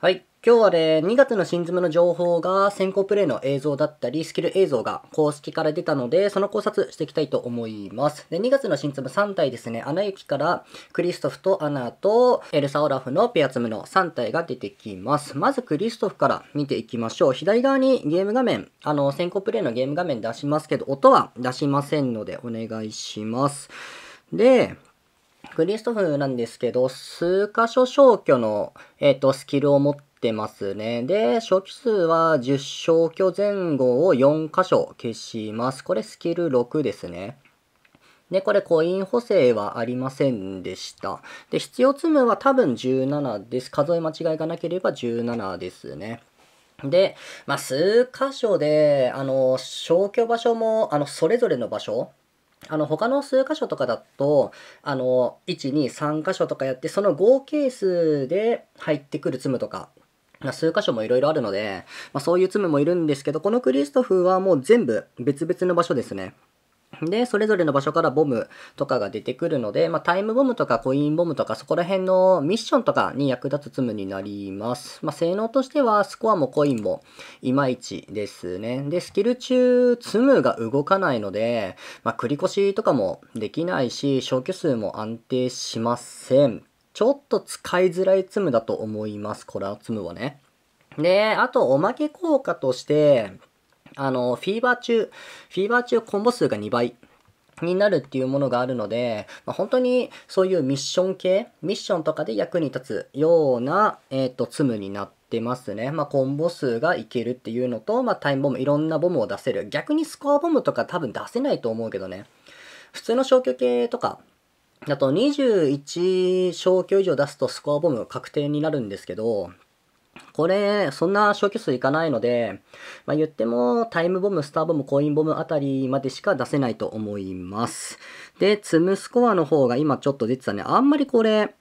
はい。今日はね、2月の新詰の情報が先行プレイの映像だったり、スキル映像が公式から出たので、その考察していきたいと思います。で、2月の新詰3体ですね、アナ雪からクリストフとアナとエルサオラフのペアツムの3体が出てきます。まずクリストフから見ていきましょう。左側にゲーム画面、あの、先行プレイのゲーム画面出しますけど、音は出しませんのでお願いします。で、クリストフなんですけど、数箇所消去の、えっ、ー、と、スキルを持ってますね。で、初期数は10消去前後を4箇所消します。これスキル6ですね。で、これコイン補正はありませんでした。で、必要積むは多分17です。数え間違いがなければ17ですね。で、まあ、数箇所で、あの、消去場所も、あの、それぞれの場所あの他の数箇所とかだと、あの、1、2、3箇所とかやって、その合計数で入ってくる積むとか、数箇所もいろいろあるので、まあ、そういう詰むもいるんですけど、このクリストフはもう全部別々の場所ですね。で、それぞれの場所からボムとかが出てくるので、まあ、タイムボムとかコインボムとかそこら辺のミッションとかに役立つツムになります。まあ、性能としてはスコアもコインもいまいちですね。で、スキル中、ツムが動かないので、まあ、繰り越しとかもできないし、消去数も安定しません。ちょっと使いづらいツムだと思います。コラツムはね。で、あとおまけ効果として、あの、フィーバー中、フィーバー中コンボ数が2倍になるっていうものがあるので、まあ、本当にそういうミッション系、ミッションとかで役に立つような、えっ、ー、と、ツムになってますね。まあ、コンボ数がいけるっていうのと、まあ、タイムボム、いろんなボムを出せる。逆にスコアボムとか多分出せないと思うけどね。普通の消去系とか、だと21消去以上出すとスコアボム確定になるんですけど、これ、そんな消去数いかないので、まあ、言っても、タイムボム、スターボム、コインボムあたりまでしか出せないと思います。で、積むスコアの方が今ちょっと出てたね。あんまりこれ、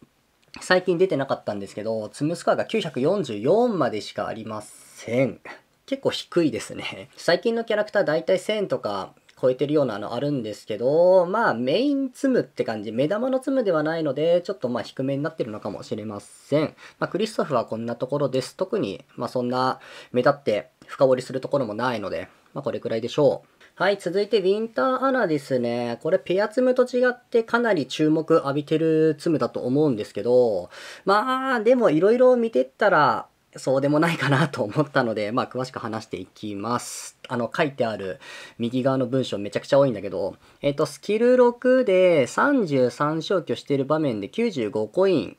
最近出てなかったんですけど、積むスコアが944までしかありません。結構低いですね。最近のキャラクターだいたい1000とか超えてるようなあのあるんですけど、まあメインツムって感じ、目玉のツムではないので、ちょっとまあ低めになってるのかもしれません。まあクリストフはこんなところです。特に、まあそんな目立って深掘りするところもないので、まあこれくらいでしょう。はい、続いてウィンターアナですね。これペアツムと違ってかなり注目浴びてるツムだと思うんですけど、まあ、でも色々見てったら、そうでもないかなと思ったので、まあ、詳しく話していきます。あの、書いてある右側の文章めちゃくちゃ多いんだけど、えっ、と、スキル6で33消去してる場面で95コイン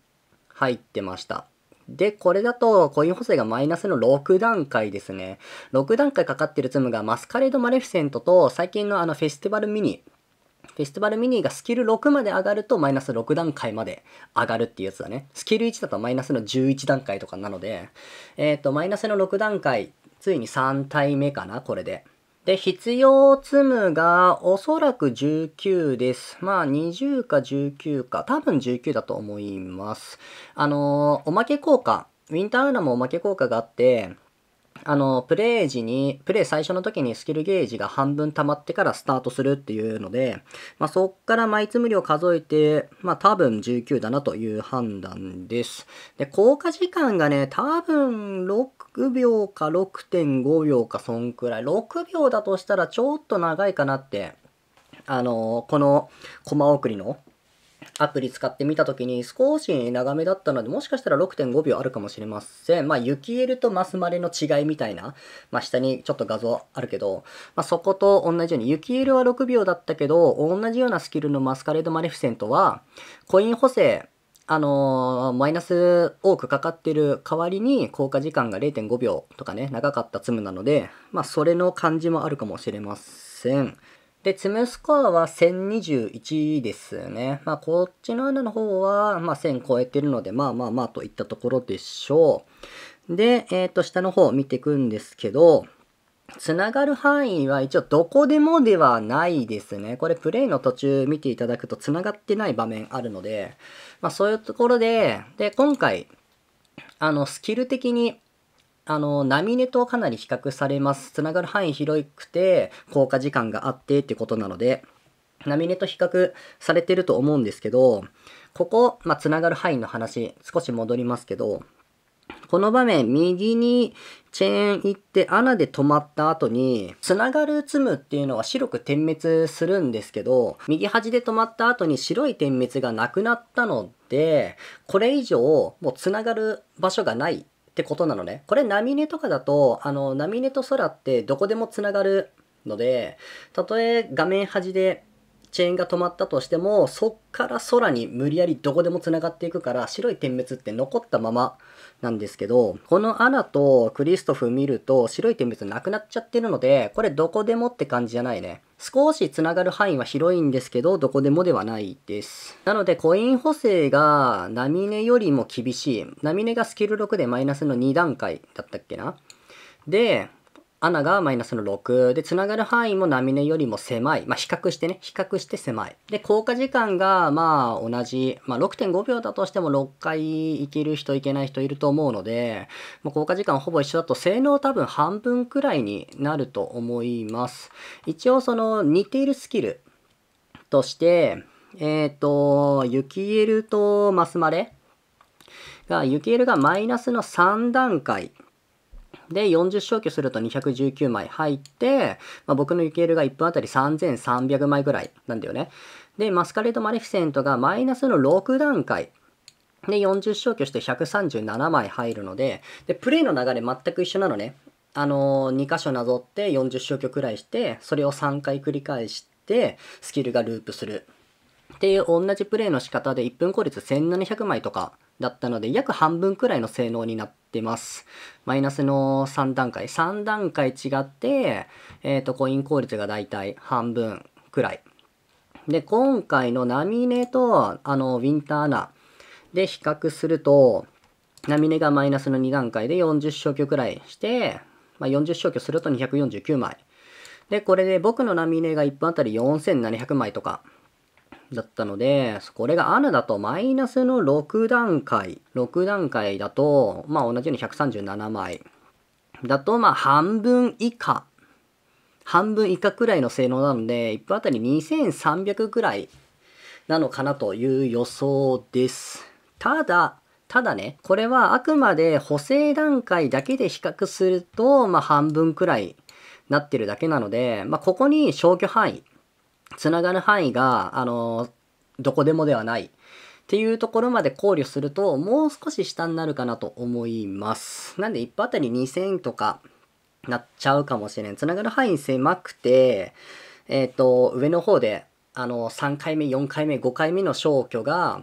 入ってました。で、これだとコイン補正がマイナスの6段階ですね。6段階かかってるツムがマスカレード・マレフィセントと最近のあのフェスティバルミニフェスティバルミニーがスキル6まで上がるとマイナス6段階まで上がるっていうやつだね。スキル1だとマイナスの11段階とかなので、えっ、ー、と、マイナスの6段階、ついに3体目かな、これで。で、必要積むが、おそらく19です。まあ、20か19か、多分19だと思います。あのー、おまけ効果、ウィンターウーナもおまけ効果があって、あの、プレイ時に、プレイ最初の時にスキルゲージが半分溜まってからスタートするっていうので、まあ、そっから枚無理を数えて、まあ、多分19だなという判断です。で、効果時間がね、多分6秒か6.5秒かそんくらい。6秒だとしたらちょっと長いかなって、あの、このコマ送りのアプリ使ってみたときに少し長めだったので、もしかしたら6.5秒あるかもしれません。まあ、雪エルとマスマレの違いみたいな、まあ、下にちょっと画像あるけど、まあ、そこと同じように、雪エルは6秒だったけど、同じようなスキルのマスカレードマレフィセントは、コイン補正、あのー、マイナス多くかかってる代わりに効果時間が0.5秒とかね、長かったツムなので、まあ、それの感じもあるかもしれません。で、ツムスコアは1021ですね。まあ、こっちの穴の方は、まあ、1000超えてるので、まあまあまあといったところでしょう。で、えっ、ー、と、下の方を見ていくんですけど、つながる範囲は一応どこでもではないですね。これプレイの途中見ていただくとつながってない場面あるので、まあそういうところで、で、今回、あの、スキル的にあの、波音とかなり比較されます。つながる範囲広くて、効果時間があってってことなので、波音と比較されてると思うんですけど、ここ、まあ、つながる範囲の話、少し戻りますけど、この場面、右にチェーン行って穴で止まった後に、つながるツムっていうのは白く点滅するんですけど、右端で止まった後に白い点滅がなくなったので、これ以上、もうつながる場所がないってことなのね。これ、ナミネとかだと、あの、ナミネと空ってどこでもつながるので、たとえ画面端でチェーンが止まったとしても、そっから空に無理やりどこでもつながっていくから、白い点滅って残ったままなんですけど、このアナとクリストフ見ると白い点別なくなっちゃってるので、これどこでもって感じじゃないね。少し繋がる範囲は広いんですけど、どこでもではないです。なので、コイン補正が、ナミネよりも厳しい。ナミネがスキル6でマイナスの2段階だったっけなで、穴がマイナスの6で、つながる範囲も波根よりも狭い。まあ、比較してね、比較して狭い。で、降下時間が、まあ、同じ、まあ、6.5秒だとしても6回いける人、いけない人いると思うので、まあ、降下時間ほぼ一緒だと、性能多分半分くらいになると思います。一応、その、似ているスキルとして、えっ、ー、と、雪エルとマスマレが、雪エルがマイナスの3段階。で、40消去すると219枚入って、まあ、僕のユケルが1分あたり3300枚ぐらいなんだよね。で、マスカレード・マレフィセントがマイナスの6段階。で、40消去して137枚入るので、で、プレイの流れ全く一緒なのね。あのー、2箇所なぞって40消去くらいして、それを3回繰り返して、スキルがループする。っていう同じプレイの仕方で1分効率1700枚とかだったので、約半分くらいの性能になってます。マイナスの3段階。3段階違って、えっ、ー、と、コイン効率がだいたい半分くらい。で、今回のナミネと、あの、ウィンターナで比較すると、ナミネがマイナスの2段階で40消去くらいして、まあ、40消去すると249枚。で、これで僕のナミネが1分あたり4700枚とかだったので、これがアだとマイナスの6段階、6段階だと、まあ同じように137枚。だと、まあ半分以下、半分以下くらいの性能なので、1分あたり2300くらいなのかなという予想です。ただ、ただね、これはあくまで補正段階だけで比較すると、まあ半分くらいなってるだけなので、まあここに消去範囲、つながる範囲が、あの、どこでもではないっていうところまで考慮すると、もう少し下になるかなと思います。なんで一歩あたり2000とかなっちゃうかもしれん。つながる範囲狭くて、えっ、ー、と、上の方で、あの、3回目、4回目、5回目の消去が、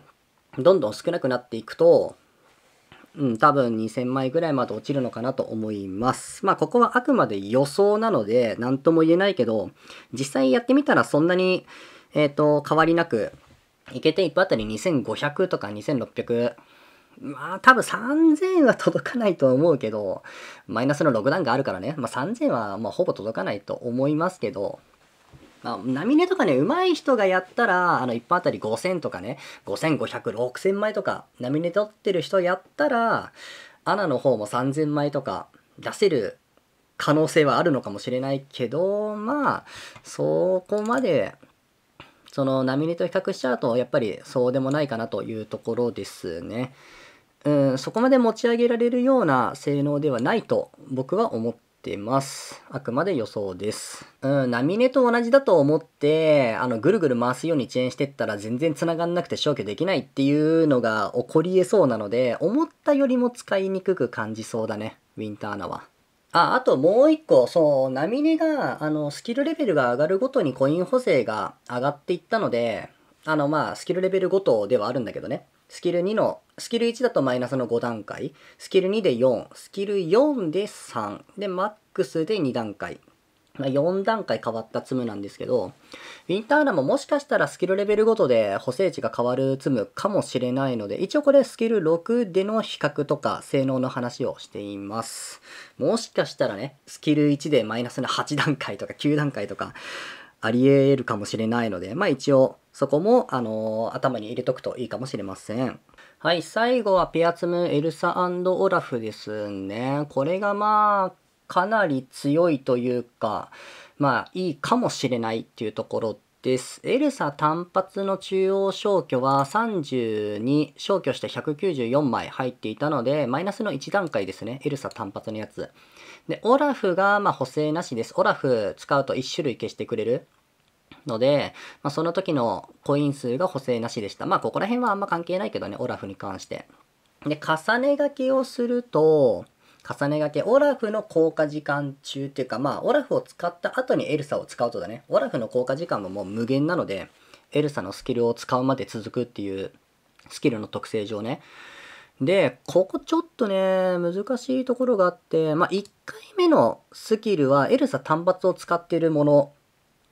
どんどん少なくなっていくと、うん、多分2000枚ぐらいまで落ちるのかなと思います。まあ、ここはあくまで予想なので、何とも言えないけど、実際やってみたらそんなに、えっ、ー、と、変わりなく、いけて1分あたり2500とか2600、まあ、多分3000は届かないと思うけど、マイナスの6段があるからね、まあ3000はまあほぼ届かないと思いますけど、まあ、波音とかね、上手い人がやったら、あの、一般あたり5000とかね、5500、6000枚とか、波音取ってる人やったら、アナの方も3000枚とか出せる可能性はあるのかもしれないけど、まあ、そこまで、その波音と比較しちゃうと、やっぱりそうでもないかなというところですね。うん、そこまで持ち上げられるような性能ではないと僕は思っててます。あくまで予想です。うん、ナミネと同じだと思って、あの、ぐるぐる回すように遅延してったら全然繋がんなくて消去できないっていうのが起こり得そうなので、思ったよりも使いにくく感じそうだね。ウィンターナは。あ、あともう一個、そう、ナミネが、あの、スキルレベルが上がるごとにコイン補正が上がっていったので、あの、まあ、スキルレベルごとではあるんだけどね。スキル2の、スキル1だとマイナスの5段階、スキル2で4、スキル4で3、で、マックスで2段階。まあ、4段階変わったツムなんですけど、ウィンターナももしかしたらスキルレベルごとで補正値が変わるツムかもしれないので、一応これスキル6での比較とか性能の話をしています。もしかしたらね、スキル1でマイナスの8段階とか9段階とか、ありえるかもしれないので、まあ一応そこも、あのー、頭に入れとくといいかもしれません。はい、最後はペアツムエルサオラフですね。これがまあ、かなり強いというか、まあいいかもしれないっていうところです。エルサ単発の中央消去は32消去して194枚入っていたので、マイナスの1段階ですね。エルサ単発のやつ。で、オラフが、ま補正なしです。オラフ使うと1種類消してくれるので、まあ、その時のコイン数が補正なしでした。まあ、ここら辺はあんま関係ないけどね、オラフに関して。で、重ね書きをすると、重ね書き、オラフの効果時間中っていうか、まあ、オラフを使った後にエルサを使うとだね、オラフの効果時間ももう無限なので、エルサのスキルを使うまで続くっていうスキルの特性上ね、で、ここちょっとね、難しいところがあって、まあ、1回目のスキルはエルサ単発を使ってるもの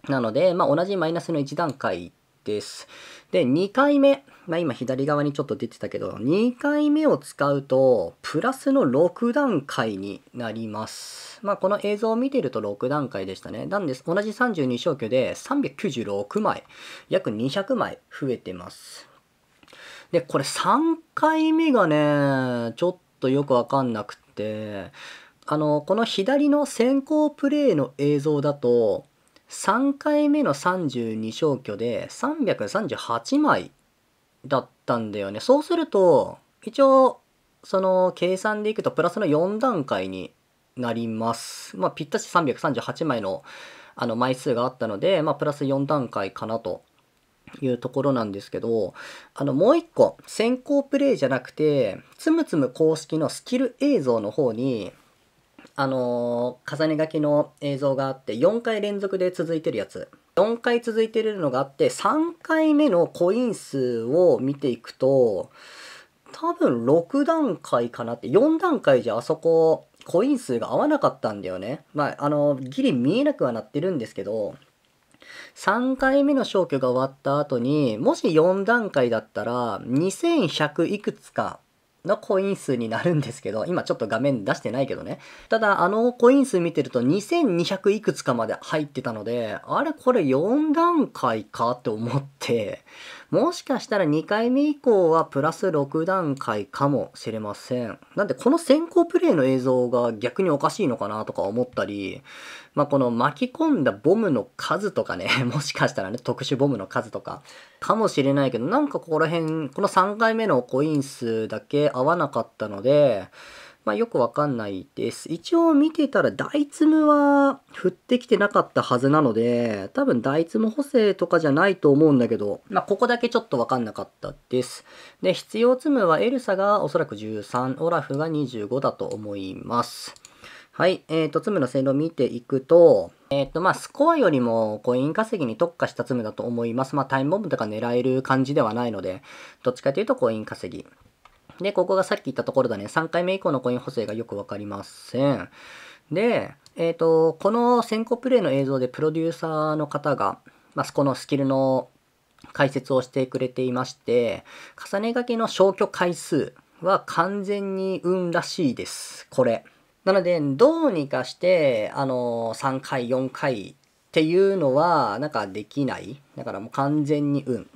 なので、まあ、同じマイナスの1段階です。で、2回目、まあ、今左側にちょっと出てたけど、2回目を使うと、プラスの6段階になります。まあ、この映像を見てると6段階でしたね。なんです。同じ32消去で396枚、約200枚増えてます。で、これ3回目がね、ちょっとよくわかんなくて、あの、この左の先行プレイの映像だと、3回目の32消去で338枚だったんだよね。そうすると、一応、その計算でいくとプラスの4段階になります。まあ、ぴったし338枚のあの枚数があったので、まあ、プラス4段階かなというところなんですけど、あの、もう一個、先行プレイじゃなくて、つむつむ公式のスキル映像の方に、あのー、重ね書きの映像があって、4回連続で続いてるやつ。4回続いてるのがあって、3回目のコイン数を見ていくと、多分6段階かなって、4段階じゃあそこ、コイン数が合わなかったんだよね。まあ、あの、ギリ見えなくはなってるんですけど、3回目の消去が終わった後に、もし4段階だったら、2100いくつかのコイン数になるんですけど、今ちょっと画面出してないけどね。ただ、あのコイン数見てると2200いくつかまで入ってたので、あれこれ4段階かって思って、もしかしたら2回目以降はプラス6段階かもしれません。なんでこの先行プレイの映像が逆におかしいのかなとか思ったり、まあ、この巻き込んだボムの数とかね、もしかしたらね、特殊ボムの数とかかもしれないけど、なんかここら辺、この3回目のコイン数だけ合わなかったので、まあ、よくわかんないです。一応見てたら、大粒は振ってきてなかったはずなので、多分大粒補正とかじゃないと思うんだけど、まあ、ここだけちょっとわかんなかったです。で、必要積むはエルサがおそらく13、オラフが25だと思います。はい。えっ、ー、と、ツムの性能見ていくと、えっ、ー、と、まあ、スコアよりもコイン稼ぎに特化した粒だと思います。まあ、タイムボムとか狙える感じではないので、どっちかというとコイン稼ぎ。で、ここがさっき言ったところだね。3回目以降のコイン補正がよくわかりません。で、えっ、ー、と、この先行プレイの映像でプロデューサーの方が、まあ、このスキルの解説をしてくれていまして、重ね掛けの消去回数は完全に運らしいです。これ。なので、どうにかして、あの、3回、4回っていうのは、なんかできない。だからもう完全に運。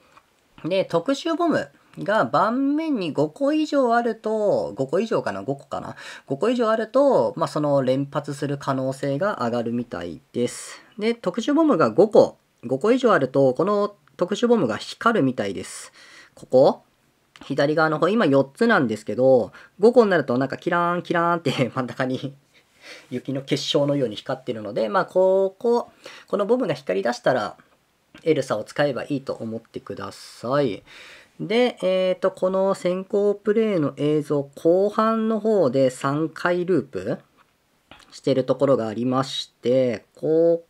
で、特殊ボムが盤面に5個以上あると、5個以上かな ?5 個かな ?5 個以上あると、まあ、その連発する可能性が上がるみたいです。で、特殊ボムが5個、5個以上あると、この特殊ボムが光るみたいです。ここ左側の方、今4つなんですけど、5個になるとなんかキラーンキラーンって 真ん中に雪の結晶のように光ってるので、まあ、ここ、このボムが光り出したら、エルサを使えばいいと思ってください。で、えっ、ー、と、この先行プレイの映像、後半の方で3回ループしてるところがありまして、こ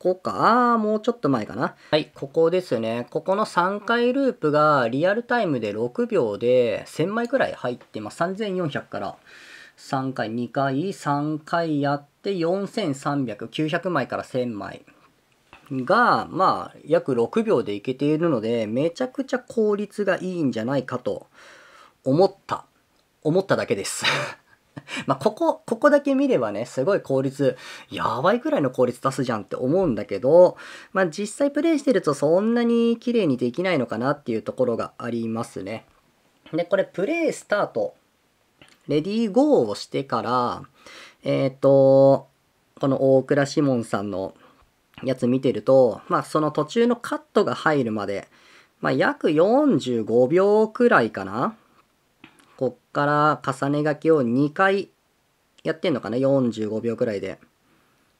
こか、あー、もうちょっと前かな。はい、ここですね。ここの3回ループがリアルタイムで6秒で1000枚くらい入ってます。3400から3回、2回、3回やって4300、900枚から1000枚。が、まあ、約6秒でいけているので、めちゃくちゃ効率がいいんじゃないかと思った。思っただけです まあ、ここ、ここだけ見ればね、すごい効率、やばいくらいの効率出すじゃんって思うんだけど、まあ、実際プレイしてるとそんなに綺麗にできないのかなっていうところがありますね。で、これ、プレイスタート、レディーゴーをしてから、えっ、ー、と、この大倉志門さんのやつ見てると、まあ、その途中のカットが入るまで、まあ、約45秒くらいかな。こっから重ね書きを2回やってんのかな ?45 秒くらいで。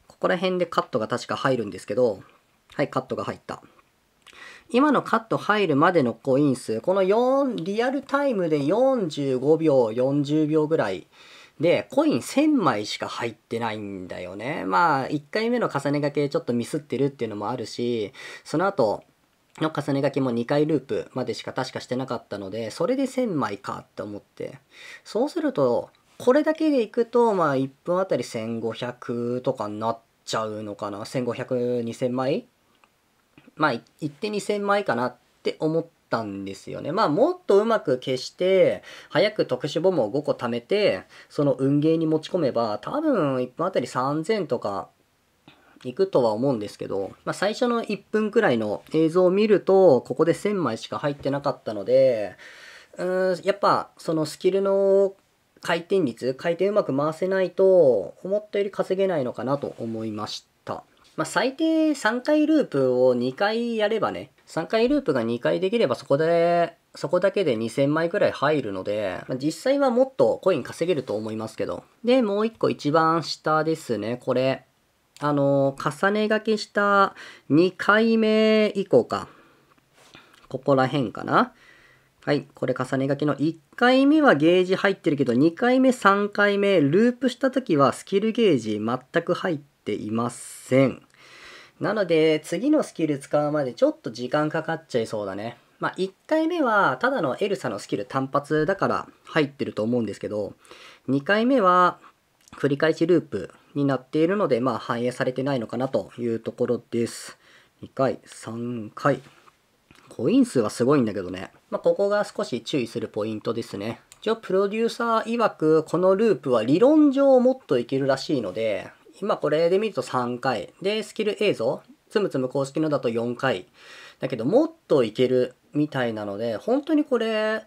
ここら辺でカットが確か入るんですけど、はい、カットが入った。今のカット入るまでのコイン数、この4、リアルタイムで45秒、40秒ぐらいで、コイン1000枚しか入ってないんだよね。まあ、1回目の重ね掛けちょっとミスってるっていうのもあるし、その後、の重ね書きも2回ループまでしか確かしてなかったので、それで1000枚かって思って。そうすると、これだけでいくと、まあ1分あたり1500とかになっちゃうのかな。1500、2000枚まあ、行って2000枚かなって思っったんですよね。まあもっとうまく消して、早く特殊ボムを5個貯めて、その運ゲーに持ち込めば、多分1分あたり3000とかいくとは思うんですけど、まあ、最初の1分くらいの映像を見ると、ここで1000枚しか入ってなかったので、うーん、やっぱそのスキルの回転率、回転うまく回せないと、思ったより稼げないのかなと思いました。まあ、最低3回ループを2回やればね、3回ループが2回できればそこで、そこだけで2000枚くらい入るので、まあ、実際はもっとコイン稼げると思いますけど。で、もう一個一番下ですね、これ。あのー、重ね書きした2回目以降か。ここら辺かな。はい、これ重ね書きの1回目はゲージ入ってるけど、2回目、3回目、ループした時はスキルゲージ全く入ってていません。なので、次のスキル使うまでちょっと時間かかっちゃいそうだね。まあ、1回目はただのエルサのスキル単発だから入ってると思うんですけど、2回目は繰り返しループになっているので、まあ、反映されてないのかなというところです。2回、3回。コイン数はすごいんだけどね。まあ、ここが少し注意するポイントですね。一応プロデューサー曰くこのループは理論上もっといけるらしいので、今これで見ると3回。で、スキル映像、つむつむ公式のだと4回。だけどもっといけるみたいなので、本当にこれ、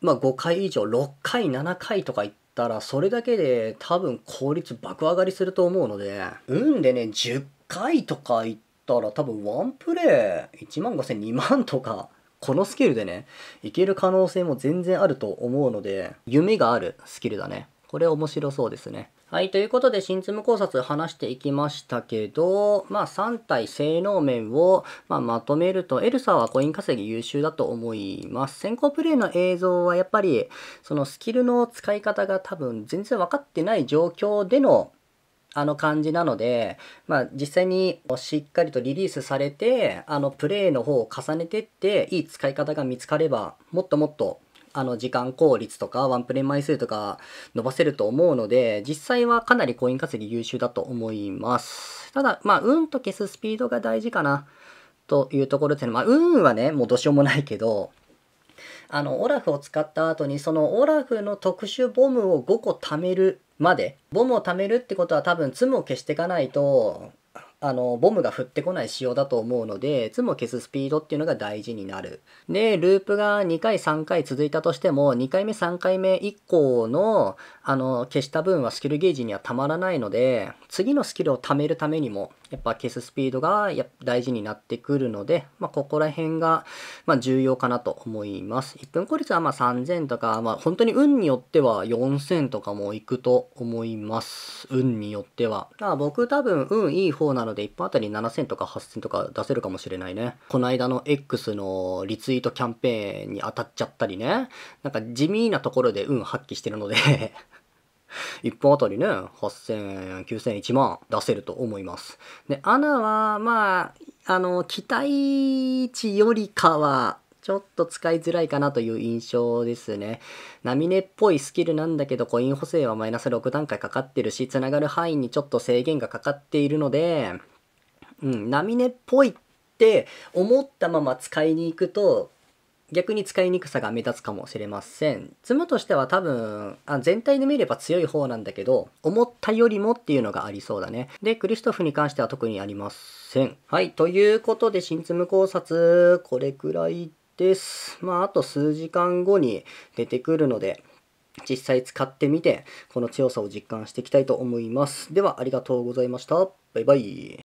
まあ5回以上、6回、7回とかいったら、それだけで多分効率爆上がりすると思うので、運でね、10回とかいったら多分ワンプレイ1万5千2万とか、このスキルでね、いける可能性も全然あると思うので、夢があるスキルだね。これ面白そうですね。はい、ということで、新ム考察話していきましたけど、まあ、3体性能面を、まあ、まとめると、エルサはコイン稼ぎ優秀だと思います。先行プレイの映像は、やっぱり、そのスキルの使い方が多分、全然分かってない状況での、あの感じなので、まあ、実際にしっかりとリリースされて、あの、プレイの方を重ねてって、いい使い方が見つかれば、もっともっとあの時間効率とかワンプレイ枚数とか伸ばせると思うので、実際はかなりコイン稼ぎ優秀だと思います。ただ、まあ、運と消すスピードが大事かなというところですね。まあ、運はね、もうどうしようもないけど、あの、オラフを使った後に、そのオラフの特殊ボムを5個貯めるまで、ボムを貯めるってことは多分、ツムを消していかないと、あの、ボムが降ってこない仕様だと思うので、いつも消すスピードっていうのが大事になる。で、ループが2回3回続いたとしても、2回目3回目以降の、あの、消した分はスキルゲージにはたまらないので、次のスキルを貯めるためにも、やっぱ消すスピードがや大事になってくるので、まあ、ここら辺が、ま重要かなと思います。1分効率はま3000とか、まあ、本当に運によっては4000とかも行くと思います。運によっては。だから僕多分運いい方なので1分あたり7000とか8000とか出せるかもしれないね。この間の X のリツイートキャンペーンに当たっちゃったりね。なんか地味なところで運発揮してるので1本あたりね、8000円、9000円、1万出せると思います。で、アナは、まあ、あの、期待値よりかは、ちょっと使いづらいかなという印象ですね。ナミネっぽいスキルなんだけど、コイン補正はマイナス6段階かかってるし、つながる範囲にちょっと制限がかかっているので、うん、ナミネっぽいって思ったまま使いに行くと、逆に使いにくさが目立つかもしれません。ツムとしては多分、あ全体で見れば強い方なんだけど、思ったよりもっていうのがありそうだね。で、クリストフに関しては特にありません。はい、ということで、新ツム考察、これくらいです。まあ、あと数時間後に出てくるので、実際使ってみて、この強さを実感していきたいと思います。では、ありがとうございました。バイバイ。